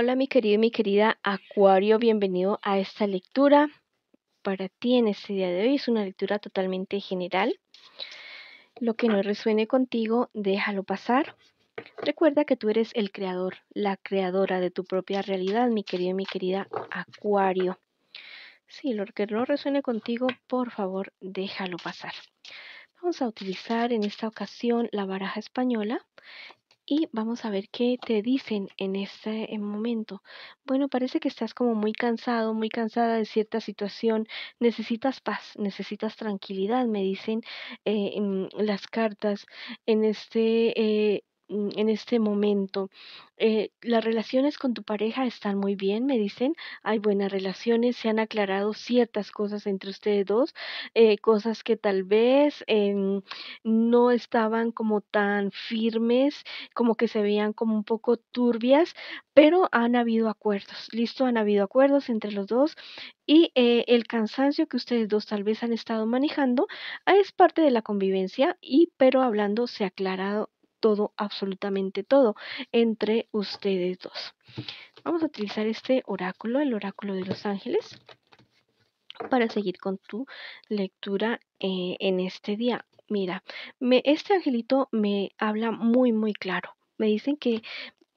Hola mi querido y mi querida Acuario, bienvenido a esta lectura. Para ti en este día de hoy es una lectura totalmente general. Lo que no resuene contigo, déjalo pasar. Recuerda que tú eres el creador, la creadora de tu propia realidad, mi querido y mi querida Acuario. si lo que no resuene contigo, por favor, déjalo pasar. Vamos a utilizar en esta ocasión la baraja española y vamos a ver qué te dicen en este momento. Bueno, parece que estás como muy cansado, muy cansada de cierta situación, necesitas paz, necesitas tranquilidad, me dicen eh, las cartas en este eh, Mm, en este momento. Eh, las relaciones con tu pareja están muy bien, me dicen, hay buenas relaciones, se han aclarado ciertas cosas entre ustedes dos, eh, cosas que tal vez em, no estaban como tan firmes, como que se veían como un poco turbias, pero han habido acuerdos, listo, han habido acuerdos entre los dos y eh, el cansancio que ustedes dos tal vez han estado manejando ah, es parte de la convivencia y pero hablando se ha aclarado todo, absolutamente todo entre ustedes dos. Vamos a utilizar este oráculo, el oráculo de los ángeles, para seguir con tu lectura eh, en este día. Mira, este angelito me habla muy, muy claro. Me dicen que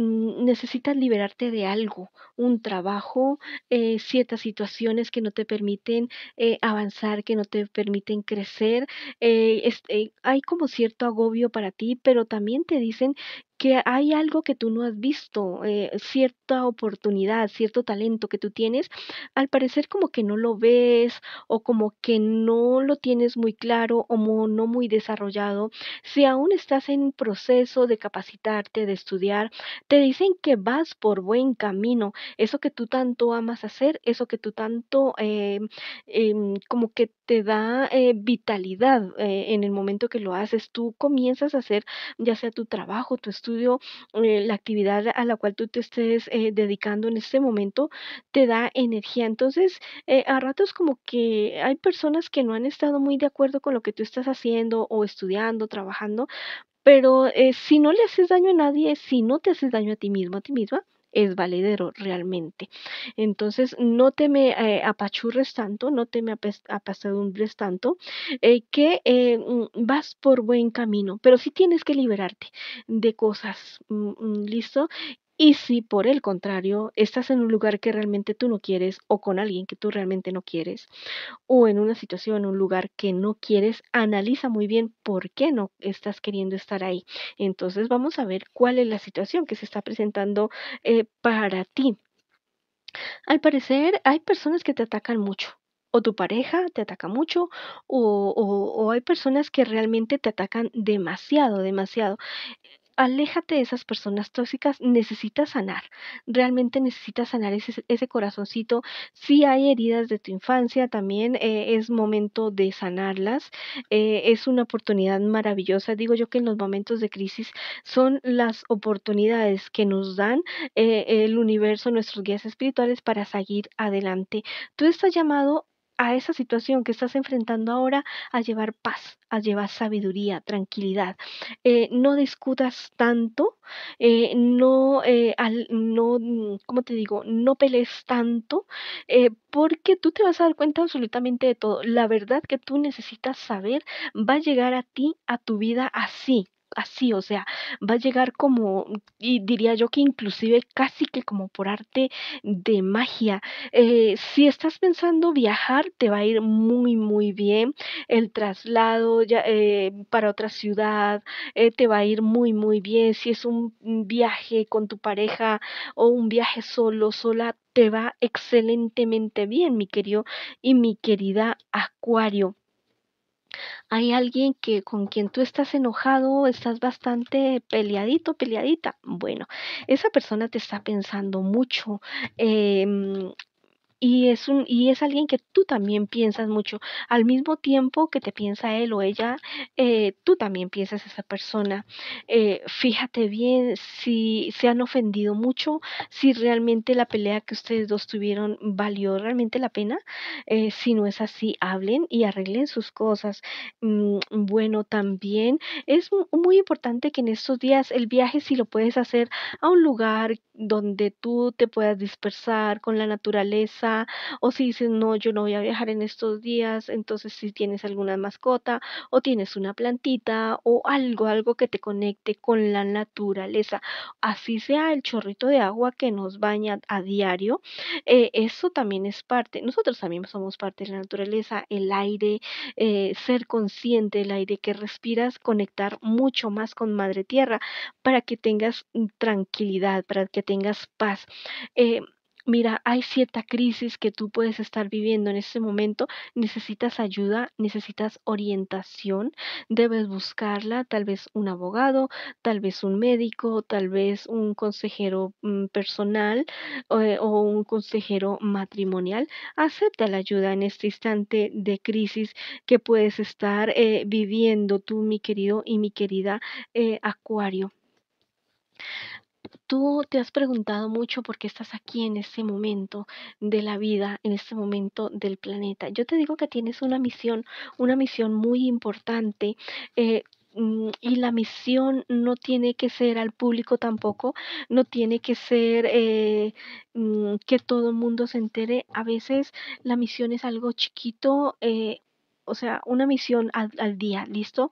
Mm, necesitas liberarte de algo, un trabajo, eh, ciertas situaciones que no te permiten eh, avanzar, que no te permiten crecer. Eh, este, hay como cierto agobio para ti, pero también te dicen que hay algo que tú no has visto, eh, cierta oportunidad, cierto talento que tú tienes, al parecer como que no lo ves o como que no lo tienes muy claro o no muy desarrollado. Si aún estás en proceso de capacitarte, de estudiar, te dicen que vas por buen camino, eso que tú tanto amas hacer, eso que tú tanto em, em, como que te da eh, vitalidad eh, en el momento que lo haces. Tú comienzas a hacer ya sea tu trabajo, tu estudio, eh, la actividad a la cual tú te estés dedicando en este momento, te da energía. Entonces, a ratos como que hay personas que no han estado muy de acuerdo con lo que tú estás haciendo o estudiando, trabajando, pero si no le haces daño a nadie, si no te haces daño a ti mismo, a ti misma, es valedero realmente. Entonces, no te me eh, apachurres tanto, no te me apasadumbres tanto, eh, que eh, mm, vas por buen camino, pero si tienes que liberarte de cosas, mm, mm, ¿listo? Y si por el contrario estás en un lugar que realmente tú no quieres o con alguien que tú realmente no quieres o en una situación, un lugar que no quieres, analiza muy bien por qué no estás queriendo estar ahí. Entonces vamos a ver cuál es la situación que se está presentando eh, para ti. Al parecer hay personas que te atacan mucho o tu pareja te ataca mucho o, hay personas que realmente te atacan demasiado, demasiado aléjate de esas personas tóxicas, necesitas sanar, realmente necesitas sanar ese, corazoncito. Si hay heridas de tu infancia, también eh, es momento de sanarlas, eh, es una oportunidad maravillosa. Digo yo que en los momentos de crisis son las oportunidades que nos dan eh, el universo, nuestros guías espirituales para seguir adelante. Tú estás llamado a esa situación que estás enfrentando ahora a llevar paz, a llevar sabiduría, tranquilidad. Eh, no discutas tanto, eh, no, eh, no, mm, ¿cómo te digo? No pelees tanto, porque tú te vas a dar cuenta absolutamente de todo. La verdad que tú necesitas saber va a llegar a ti, a tu vida así, así, o sea, va a llegar como, y diría yo que inclusive casi que como por arte de magia. Eh, si estás pensando viajar, te va a ir muy, muy bien. El traslado eh, para otra ciudad eh, te va a ir muy, muy bien. Si es un viaje con tu pareja o un viaje solo, sola, te va excelentemente bien, mi querido y mi querida Acuario hay alguien que con quien tú estás enojado, estás bastante peleadito, peleadita. Bueno, esa persona te está pensando mucho, em, y es un y es alguien que tú también piensas mucho al mismo tiempo que te piensa él o ella eh, tú también piensas esa persona eh, fíjate bien si se han ofendido mucho si realmente la pelea que ustedes dos tuvieron valió realmente la pena eh, si no es así hablen y arreglen sus cosas mm, bueno también es muy importante que en estos días el viaje si lo puedes hacer a un lugar donde tú te puedas dispersar con la naturaleza o si dices, no, yo no voy a viajar en estos días, entonces si tienes alguna mascota, o tienes una plantita, o algo, algo que te conecte con la naturaleza, así sea el chorrito de agua que nos baña a diario, eh, eso también es parte, nosotros también somos parte de la naturaleza, el aire, eh, ser consciente del aire que respiras, conectar mucho más con Madre Tierra para que tengas tranquilidad, para que tengas paz. Eh, mira, hay cierta crisis que tú puedes estar viviendo en este momento, necesitas ayuda, necesitas orientación, debes buscarla, tal vez un abogado, tal vez un médico, tal vez un consejero mm, personal eh, o, un consejero matrimonial. Acepta la ayuda en este instante de crisis que puedes estar eh, viviendo tú, mi querido y mi querida eh, Acuario tú te has preguntado mucho por qué estás aquí en este momento de la vida, en este momento del planeta. Yo te digo que tienes una misión, una misión muy importante. Eh, mm, y la misión no tiene que ser al público tampoco, no tiene que ser eh, mm, que todo el mundo se entere. A veces la misión es algo chiquito, eh, o sea, una misión al, día, ¿listo?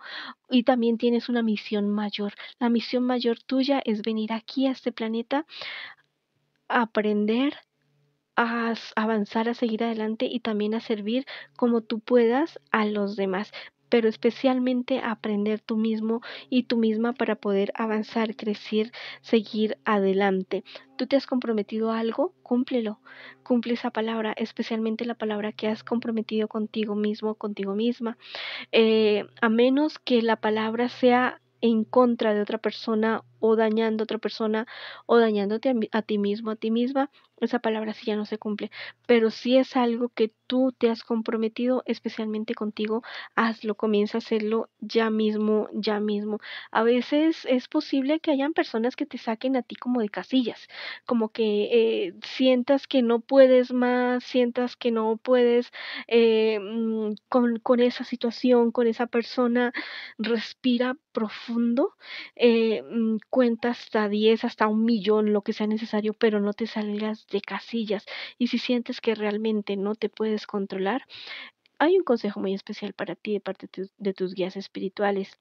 Y también tienes una misión mayor. La misión mayor tuya es venir aquí a este planeta, aprender, a avanzar, a seguir adelante y también a servir como tú puedas a los demás pero especialmente aprender tú mismo y tú misma para poder avanzar, crecer, seguir adelante. Tú te has comprometido algo, cúmplelo. Cumple esa palabra, especialmente la palabra que has comprometido contigo mismo, contigo misma. Eh, a menos que la palabra sea en contra de otra persona o dañando a otra persona o dañándote a, ti mismo, a ti misma, esa palabra sí ya no se cumple. Pero si es algo que tú te has comprometido especialmente contigo, hazlo, comienza a hacerlo ya mismo, ya mismo. A veces es posible que hayan personas que te saquen a ti como de casillas, como que eh, sientas que no puedes más, sientas que no puedes eh, mm, con, esa situación, con esa persona, respira profundo, eh, mm, cuenta hasta 10, hasta un millón, lo que sea necesario, pero no te salgas de casillas. Y si sientes que realmente no te puedes controlar, hay un consejo muy especial para ti de parte de tus guías espirituales.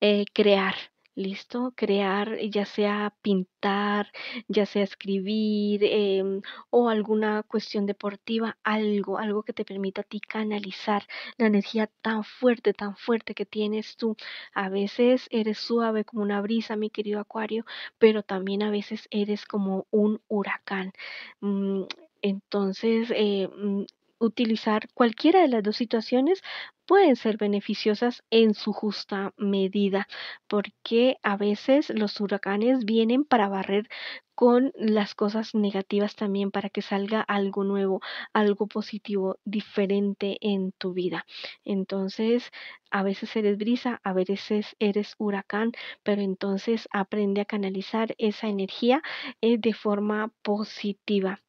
Eh, crear, listo, crear, eh, ya sea pintar, ya sea escribir em, o alguna cuestión deportiva, algo, algo que te permita a ti canalizar la energía tan fuerte, tan fuerte que tienes tú. A veces eres suave como una brisa, mi querido Acuario, pero también a veces eres como un huracán. Mm, entonces, eh, mm, utilizar cualquiera de las dos situaciones pueden ser beneficiosas en su justa medida, porque a veces los huracanes vienen para barrer con las cosas negativas también, para que salga algo nuevo, algo positivo, diferente en tu vida. Entonces, a veces eres brisa, a veces eres huracán, pero entonces aprende a canalizar esa energía eh, de forma positiva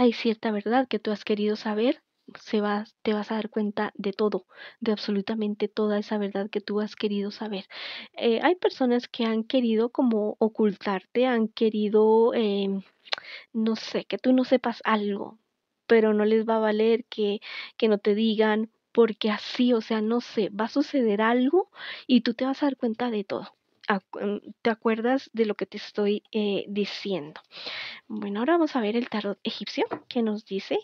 hay cierta verdad que tú has querido saber, se va, te vas a dar cuenta de todo, de absolutamente toda esa verdad que tú has querido saber. Eh, hay personas que han querido como ocultarte, han querido, em, no sé, que tú no sepas algo, pero no les va a valer que, que no te digan, porque así, o sea, no sé, va a suceder algo y tú te vas a dar cuenta de todo. Mm, te acuerdas de lo que te estoy eh, diciendo. Bueno, ahora vamos a ver el tarot egipcio que nos dice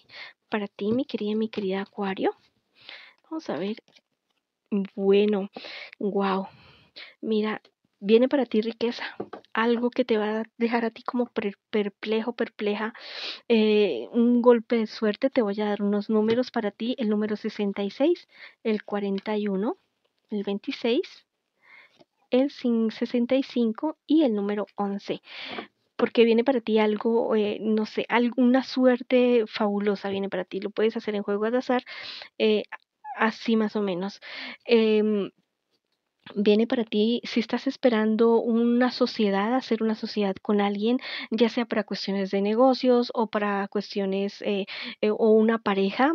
para ti, mi querida mi querida Acuario. Vamos a ver. Bueno, wow. Mira, viene para ti riqueza, algo que te va a dejar a ti como perplejo, perpleja, eh, un golpe de suerte, te voy a dar unos números para ti, el número 66, el 41, el 26, el 65 y el número 11 porque viene para ti algo, eh, no sé, alguna suerte fabulosa viene para ti. Lo puedes hacer en juego de azar, eh, así más o menos. Em, viene para ti si estás esperando una sociedad, hacer una sociedad con alguien, ya sea para cuestiones de negocios o para cuestiones eh, o una pareja.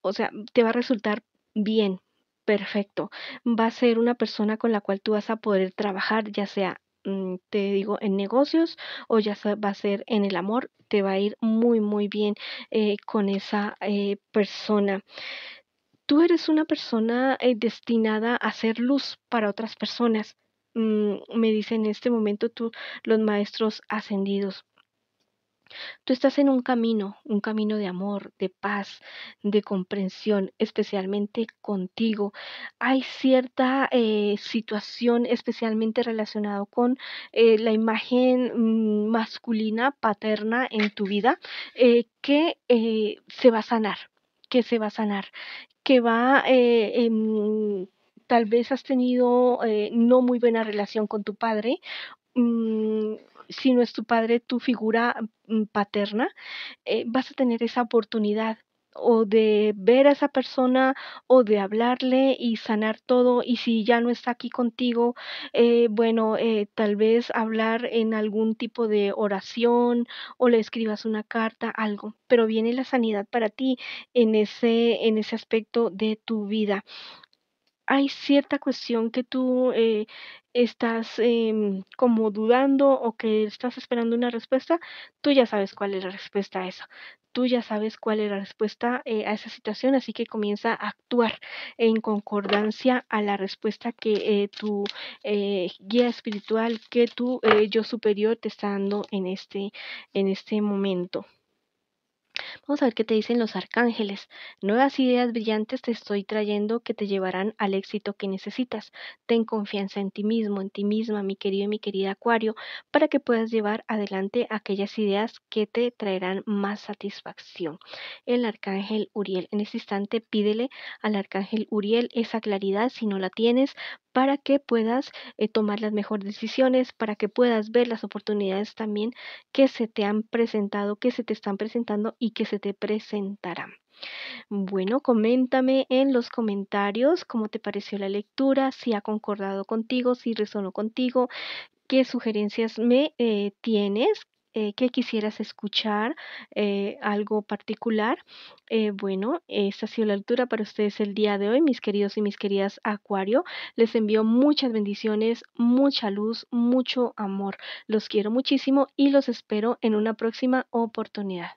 O sea, te va a resultar bien, perfecto. Va a ser una persona con la cual tú vas a poder trabajar, ya sea mm, te digo en negocios o ya va a ser en el amor te va a ir muy muy bien eh, con esa eh, persona tú eres una persona eh, destinada a ser luz para otras personas mm, me dicen en este momento tú los maestros ascendidos Tú estás en un camino, un camino de amor, de paz, de comprensión, especialmente contigo. Hay cierta eh, situación especialmente relacionada con eh, la imagen mm, masculina, paterna en tu vida, eh, que se va a sanar, que se va a sanar, que va... Em, tal vez has tenido no muy buena relación con tu padre, mm, si no es tu padre, tu figura mm, paterna, eh, vas a tener esa oportunidad o de ver a esa persona o de hablarle y sanar todo y si ya no está aquí contigo eh, bueno eh, tal vez hablar en algún tipo de oración o le escribas una carta algo pero viene la sanidad para ti en ese en ese aspecto de tu vida hay cierta cuestión que tú eh, estás em, como dudando o que estás esperando una respuesta, tú ya sabes cuál es la respuesta a eso. Tú ya sabes cuál es la respuesta eh, a esa situación, así que comienza a actuar en concordancia a la respuesta que eh, tu guía espiritual, que tu yo superior te está dando en este, en este momento. Vamos a ver qué te dicen los arcángeles. Nuevas ideas brillantes te estoy trayendo que te llevarán al éxito que necesitas. Ten confianza en ti mismo, en ti misma, mi querido y mi querida Acuario, para que puedas llevar adelante aquellas ideas que te traerán más satisfacción. El arcángel Uriel. En este instante pídele al arcángel Uriel esa claridad si no la tienes para que puedas eh, tomar las mejores decisiones, para que puedas ver las oportunidades también que se te han presentado, que se te están presentando y que se te presentarán. Bueno, coméntame en los comentarios cómo te pareció la lectura, si ha concordado contigo, si resonó contigo, qué sugerencias me eh, tienes, eh, que quisieras escuchar, eh, algo particular. Eh, bueno, esta ha sido la altura para ustedes el día de hoy, mis queridos y mis queridas Acuario. Les envío muchas bendiciones, mucha luz, mucho amor. Los quiero muchísimo y los espero en una próxima oportunidad.